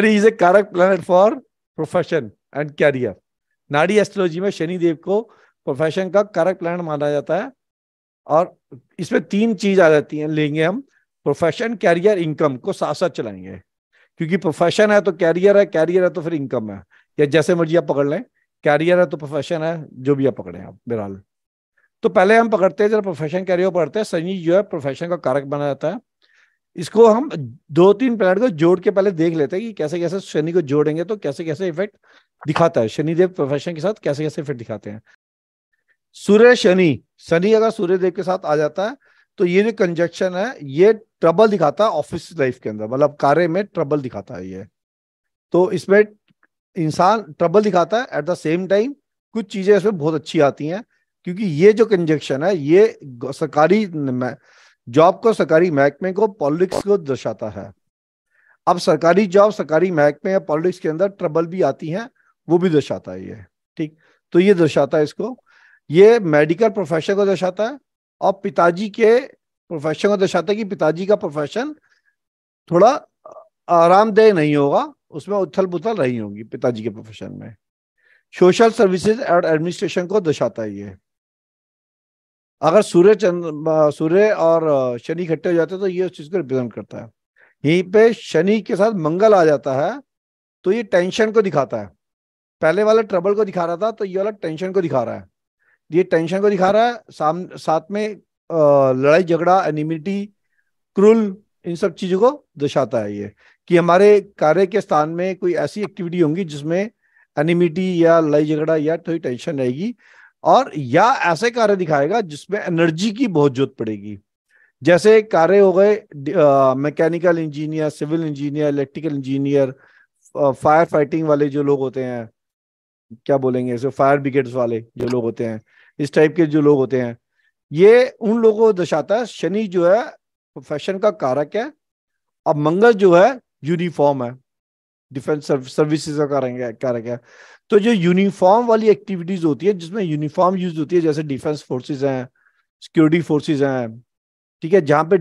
Shani is a कारक planet for profession and career Nadi astrology में शनि देव को प्रोफेशन का कारक प्लानट माना जाता है और इसमें तीन चीज आ जाती हैं लेंगे हम प्रोफेशन कैरियर इनकम को साथ साथ चलाएंगे क्योंकि प्रोफेशन है तो कैरियर है कैरियर है तो फिर इनकम है या जैसे मर्जी आप पकड़ लें कैरियर है तो प्रोफेशन है जो भी आप पकड़े आप बहरहाल तो पहले हम पकड़ते हैं जरा प्रोफेशन कैरियर पकड़ते हैं शनि जो है प्रोफेशन का कारक बना जाता है इसको हम दो तीन प्लैनेट को जोड़ के पहले देख लेते हैं कि कैसे कैसे शनि को जोड़ेंगे तो कैसे कैसे इफेक्ट दिखाता है शनिदेव प्रोफेशन के साथ कैसे कैसे इफेक्ट दिखाते हैं सूर्य शनि शनि अगर सूर्य देव के साथ आ जाता है तो ये जो कंजक्शन है ये ट्रबल दिखाता है ऑफिस लाइफ के अंदर मतलब कार्य में ट्रबल दिखाता है ये तो इसमें इंसान ट्रबल दिखाता है एट द सेम टाइम कुछ चीजें इसमें बहुत अच्छी आती हैं क्योंकि ये जो कंजक्शन है ये सरकारी जॉब को सरकारी महकमे को पॉलिटिक्स को दर्शाता है अब सरकारी जॉब सरकारी महकमे या पॉलिटिक्स के अंदर ट्रबल भी आती है वो भी दर्शाता है ये ठीक तो ये दर्शाता है इसको ये मेडिकल प्रोफेशन को दर्शाता है और पिताजी के प्रोफेशन को दर्शाता है कि पिताजी का प्रोफेशन थोड़ा आरामदेह नहीं होगा उसमें उथल पुथल रही होगी पिताजी के प्रोफेशन में सोशल सर्विसेज एंड एडमिनिस्ट्रेशन को दर्शाता है ये अगर सूर्य चंद्र सूर्य और शनि इकट्ठे हो जाते हैं तो ये उस चीज को रिप्रेजेंट करता है यहीं पे शनि के साथ मंगल आ जाता है तो ये टेंशन को दिखाता है पहले वाला ट्रबल को दिखा रहा था तो ये वाला टेंशन को दिखा रहा है ये टेंशन को दिखा रहा है साम साथ में लड़ाई झगड़ा एनिमिटी क्रूल इन सब चीजों को दर्शाता है ये कि हमारे कार्य के स्थान में कोई ऐसी एक्टिविटी होंगी जिसमें एनिमिटी या लड़ाई झगड़ा या थोड़ी टेंशन रहेगी और या ऐसे कार्य दिखाएगा जिसमें एनर्जी की बहुत जरूरत पड़ेगी जैसे कार्य हो गए mechanical engineer civil engineer electrical engineer fire fighting वाले जो लोग होते हैं क्या बोलेंगे ऐसे फायर ब्रिगेड्स वाले जो लोग होते हैं इस टाइप के जो लोग होते हैं ये उन लोगों को दर्शाता है शनि जो है प्रोफेशन का कारक है और मंगल जो है यूनिफॉर्म है डिफेंस सर्विसेज का कार्यक्रम तो जो यूनिफॉर्म वाली एक्टिविटीज होती है जिसमें यूनिफॉर्म यूज होती है जैसे डिफेंस फोर्सेज हैं सिक्योरिटी फोर्सेज हैं ठीक है जहां पे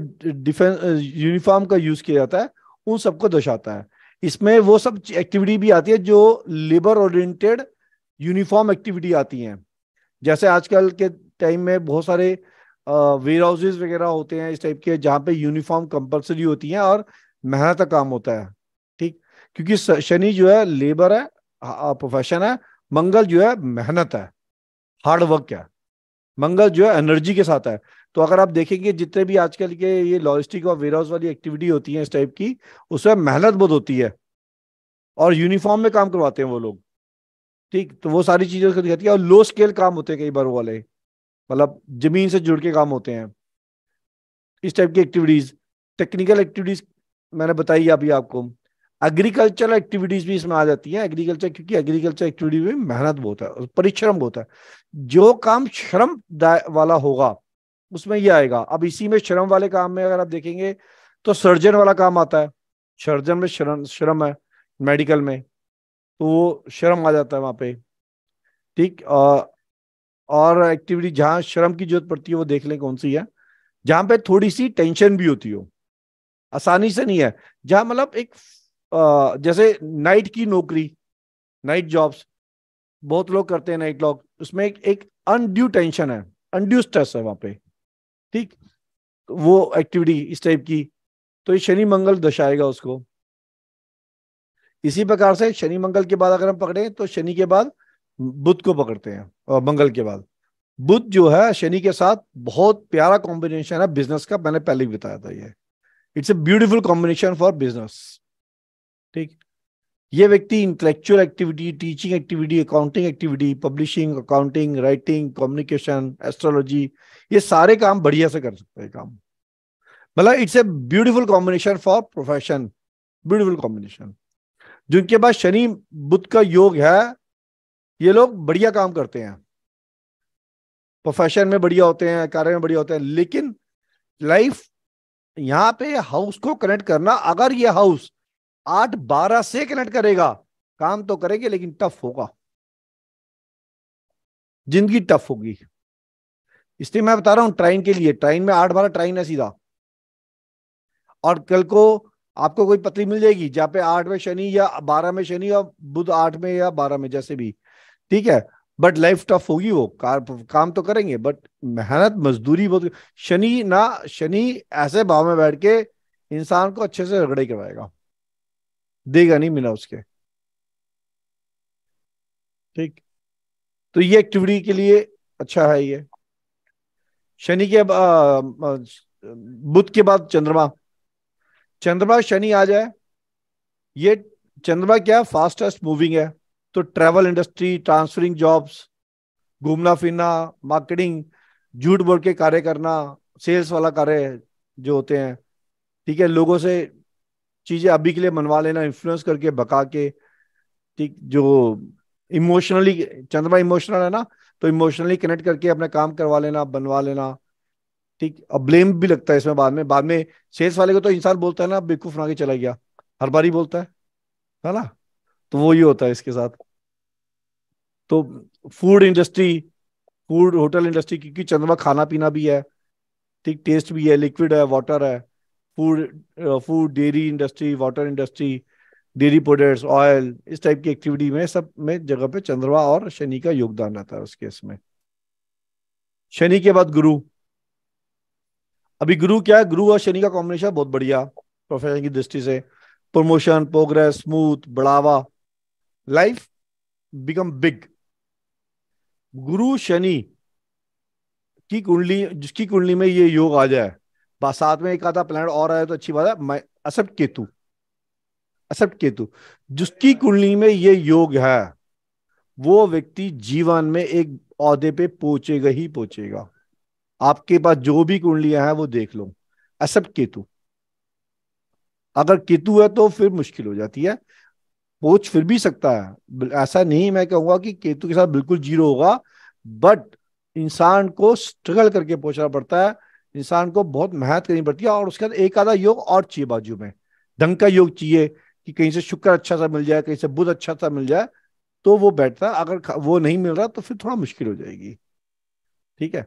डिफेंस यूनिफॉर्म का यूज किया जाता है उन सबको दर्शाता है इसमें वो सब एक्टिविटी भी आती है जो लेबर ओरिएंटेड यूनिफॉर्म एक्टिविटी आती हैं जैसे आजकल के टाइम में बहुत सारे वेयर हाउसेज वगैरह होते हैं इस टाइप के जहाँ पे यूनिफॉर्म कंपलसरी होती है और मेहनत का काम होता है क्योंकि शनि जो है लेबर है प्रोफेशन है मंगल जो है मेहनत है हार्ड वर्क है मंगल जो है एनर्जी के साथ है तो अगर आप देखेंगे जितने भी आजकल के ये लॉजिस्टिक और वेयर हाउस वाली एक्टिविटी होती है इस टाइप की उसमें मेहनत बहुत होती है और यूनिफॉर्म में काम करवाते हैं वो लोग ठीक तो वो सारी चीजें उसको दिखाती है और लो स्केल काम होते हैं कई बार वाले मतलब जमीन से जुड़ के काम होते हैं इस टाइप की एक्टिविटीज टेक्निकल एक्टिविटीज मैंने बताई अभी आपको एग्रीकल्चरल एक्टिविटीज भी इसमें आ जाती है एग्रीकल्चर क्योंकि एग्रीकल्चर एक्टिविटी में मेहनत बहुत है परिश्रम बहुत है जो काम श्रम वाला होगा उसमें ये आएगा अब इसी में श्रम वाले काम में अगर आप देखेंगे तो सर्जन वाला काम आता है सर्जन में श्रम श्रम है मेडिकल में तो वो श्रम आ जाता है वहां पे ठीक और एक्टिविटी जहां श्रम की जरूरत पड़ती है वो देख लें कौन सी है जहां पे थोड़ी सी टेंशन भी होती हो आसानी से नहीं है जहां मतलब एक जैसे नाइट की नौकरी नाइट जॉब्स बहुत लोग करते हैं नाइट लॉग उसमें एक एक अनड्यू टेंशन है अनड्यू स्ट्रेस है वहां पे ठीक वो एक्टिविटी इस टाइप की तो ये शनि मंगल दर्शाएगा उसको इसी प्रकार से शनि मंगल के बाद अगर हम पकड़े तो शनि के बाद बुद्ध को पकड़ते हैं और मंगल के बाद बुद्ध जो है शनि के साथ बहुत प्यारा कॉम्बिनेशन है बिजनेस का मैंने पहले भी बताया था ये it's a beautiful combination for business ठीक ये व्यक्ति intellectual activity teaching activity accounting activity publishing accounting writing communication astrology ये सारे काम बढ़िया से कर सकता है काम मतलब it's a beautiful combination for profession beautiful combination जिनके पास शनि बुद्ध का योग है ये लोग बढ़िया काम करते हैं प्रोफेशन में बढ़िया होते हैं कार्य में बढ़िया होते हैं लेकिन लाइफ यहाँ पे हाउस को कनेक्ट करना अगर ये हाउस आठ बारह से कनेक्ट करेगा काम तो करेंगे लेकिन टफ होगा जिंदगी टफ होगी इसलिए मैं बता रहा हूं ट्रेन के लिए ट्रेन में आठ बारह ट्रेन है सीधा और कल को आपको कोई पत्री मिल जाएगी जहां पे आठ में शनि या बारह में शनि या बुध आठ में या बारह में जैसे भी ठीक है बट लाइफ टफ होगी वो कार, काम तो करेंगे बट मेहनत मजदूरी बहुत शनि ना शनि ऐसे भाव में बैठ के इंसान को अच्छे से रगड़े करवाएगा देगा नहीं मिला उसके ठीक तो ये एक्टिविटी के लिए अच्छा है ये शनि के बुध के बाद चंद्रमा चंद्रमा शनि आ जाए ये चंद्रमा क्या फास्टेस्ट मूविंग है तो ट्रेवल इंडस्ट्री ट्रांसफरिंग जॉब्स घूमना फिरना मार्केटिंग झूठ बोल के कार्य करना सेल्स वाला कार्य जो होते हैं ठीक है लोगों से चीजें अभी के लिए मनवा लेना इन्फ्लुएंस करके बका के ठीक जो इमोशनली चंद्रमा इमोशनल है ना तो इमोशनली कनेक्ट करके अपना काम करवा लेना बनवा लेना ठीक अब ब्लेम भी लगता है इसमें बाद में बाद में सेल्स वाले को तो इंसान बोलता है ना बेकूफ ना के चला गया हर बार ही बोलता है है ना तो वो ही होता है इसके साथ तो food industry food hotel industry क्योंकि चंद्रमा खाना पीना भी है ठीक टेस्ट भी है लिक्विड है वाटर है food food dairy industry water industry dairy products oil इस टाइप की एक्टिविटी में सब में जगह पे चंद्रमा और शनि का योगदान रहता है उस केस में शनि के बाद गुरु अभी गुरु क्या है गुरु और शनि का कॉम्बिनेशन बहुत बढ़िया प्रोफेशन की दृष्टि से प्रमोशन प्रोग्रेस स्मूथ बढ़ावा life become big Guru Shani की कुंडली जिसकी कुंडली में ये योग आ जाए साथ में एक आधा प्लान और आया तो अच्छी बात है असप्ट केतु असप्ट केतु जिसकी कुंडली में ये योग है वो व्यक्ति जीवन में एक औहदे पे पहुंचेगा ही पहुंचेगा आपके पास जो भी कुंडलियां हैं वो देख लो असप्ट केतु अगर केतु है तो फिर मुश्किल हो जाती है पहुंच फिर भी सकता है ऐसा नहीं मैं कहूंगा कि केतु के साथ बिल्कुल जीरो होगा बट इंसान को स्ट्रगल करके पहुंचना पड़ता है इंसान को बहुत मेहनत करनी पड़ती है और उसके बाद एक आधा योग और चाहिए बाजू में ढंग का योग चाहिए कि कहीं से शुक्र अच्छा सा मिल जाए कहीं से बुध अच्छा सा मिल जाए तो वो बैठता अगर वो नहीं मिल रहा तो फिर थोड़ा मुश्किल हो जाएगी ठीक है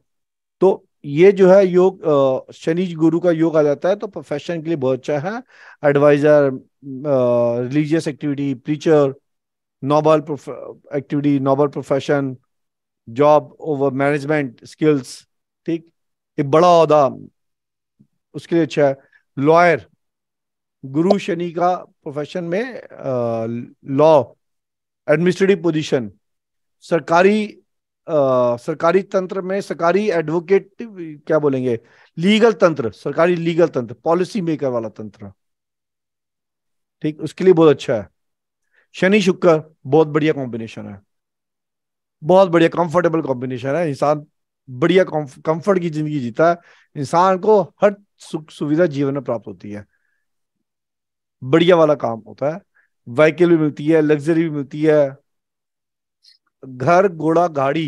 तो ये जो है योग शनि गुरु का योग आ जाता है तो प्रोफेशन के लिए बहुत अच्छा है adviser religious activity preacher noble activity noble profession job over management skills ठीक एक बड़ा अहदा उसके लिए अच्छा है लॉयर गुरु शनि का प्रोफेशन में लॉ एडमिनिस्ट्रेटिव पोजीशन सरकारी आ, सरकारी तंत्र में सरकारी एडवोकेट क्या बोलेंगे लीगल तंत्र सरकारी लीगल तंत्र पॉलिसी मेकर वाला तंत्र ठीक उसके लिए बहुत अच्छा है शनि शुक्र बहुत बढ़िया कॉम्बिनेशन है बहुत बढ़िया कंफर्टेबल कॉम्बिनेशन है इंसान बढ़िया कंफर्ट की जिंदगी जीता है इंसान को हर सुख सुविधा जीवन में प्राप्त होती है बढ़िया वाला काम होता है व्हीकल भी मिलती है लग्जरी भी मिलती है घर घोड़ा गाड़ी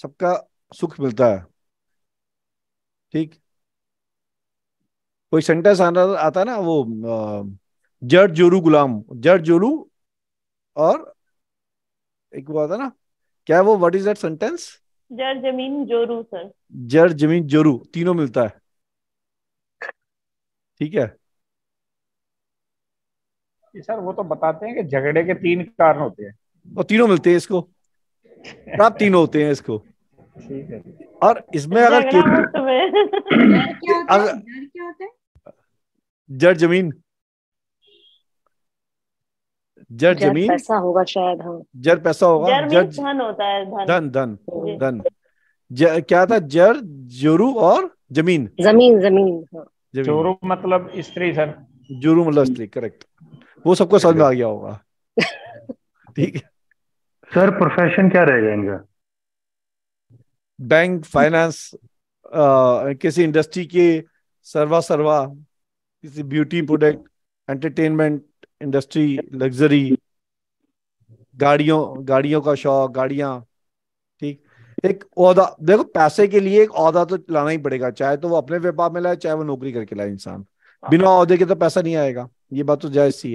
सबका सुख मिलता है ठीक कोई सेंटेंस आना आता है ना वो जड़ जोरू गुलाम जड़ जोरू और एक वो आता ना क्या है वो व्हाट इज दैट सेंटेंस जर जमीन जोरू सर जर जमीन जोरू तीनों मिलता है ठीक है सर वो तो बताते हैं कि झगड़े के तीन कारण होते हैं और तीनों मिलते हैं इसको प्राप्त तीनों होते हैं इसको ठीक है और इसमें अगर, अगर क्या होते है जमीन जड़ जमीन पैसा होगा शायद हाँ जर पैसा होगा जर, धन होता है धन धन धन, क्या था जड़ जुरू और जमीन जमीन जमीन हाँ। जोरू मतलब स्त्री सर जुरू मतलब स्त्री करेक्ट वो सबको समझ में आ गया होगा ठीक है सर प्रोफेशन क्या रहेगा इनका बैंक फाइनेंस किसी इंडस्ट्री के सर्वा सर्वा किसी beauty product entertainment industry luxury गाड़ियों गाड़ियों का शौक गाड़िया ठीक एक औदा, देखो पैसे के लिए एक औदा तो लाना ही पड़ेगा चाहे तो वो अपने व्यापार में लाए चाहे वो नौकरी करके लाए इंसान हाँ। बिना औहदे के तो पैसा नहीं आएगा ये बात तो जायज सी है